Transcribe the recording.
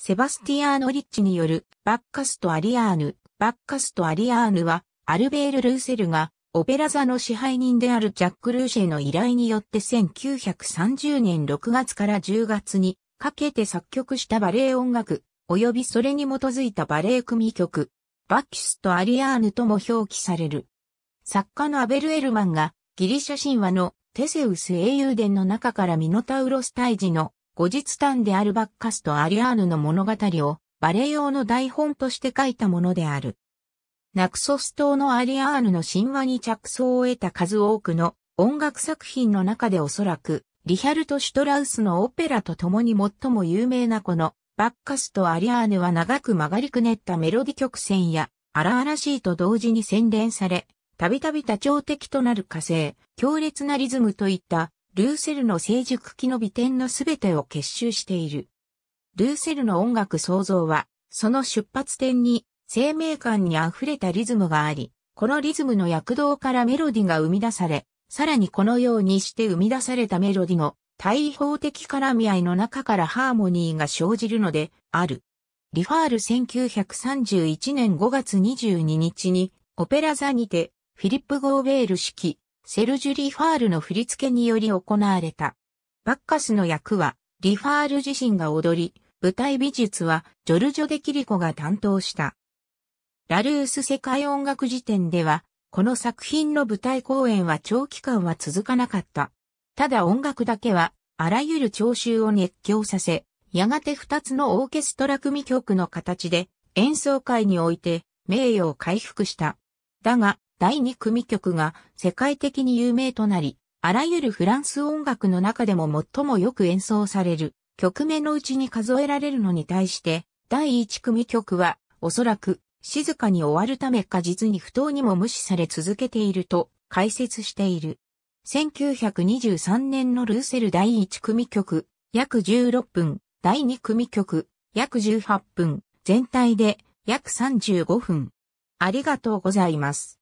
セバスティアーノ・リッチによるバッカスとアリアーヌ、バッカスとアリアーヌは、アルベール・ルーセルが、オペラ座の支配人であるジャック・ルーシェの依頼によって1930年6月から10月にかけて作曲したバレエ音楽、及びそれに基づいたバレエ組曲、バキスとアリアーヌとも表記される。作家のアベル・エルマンがギリシャ神話のテセウス英雄伝の中からミノタウロス退治の後日譚であるバッカスとアリアーヌの物語をバレエ用の台本として書いたものである。ナクソス島のアリアーヌの神話に着想を得た数多くの音楽作品の中でおそらくリヒャルト・シュトラウスのオペラと共に最も有名なこのバッカスとアリアーヌは長く曲がりくねったメロディ曲線や荒々しいと同時に洗練され、たびたび多調的となる火星、強烈なリズムといったルーセルの成熟期の美点のすべてを結集している。ルーセルの音楽創造は、その出発点に生命感に溢れたリズムがあり、このリズムの躍動からメロディが生み出され、さらにこのようにして生み出されたメロディの対法的絡み合いの中からハーモニーが生じるのである。リファール1931年5月22日にオペラ座にてフィリップ・ゴーベール式セルジュ・リファールの振り付けにより行われた。バッカスの役は、リファール自身が踊り、舞台美術は、ジョルジョ・デ・キリコが担当した。ラルース世界音楽辞典では、この作品の舞台公演は長期間は続かなかった。ただ音楽だけは、あらゆる聴衆を熱狂させ、やがて二つのオーケストラ組曲の形で、演奏会において、名誉を回復した。だが、第2組曲が世界的に有名となり、あらゆるフランス音楽の中でも最もよく演奏される曲目のうちに数えられるのに対して、第1組曲はおそらく静かに終わるためか実に不当にも無視され続けていると解説している。1923年のルーセル第1組曲、約16分、第2組曲、約18分、全体で約35分。ありがとうございます。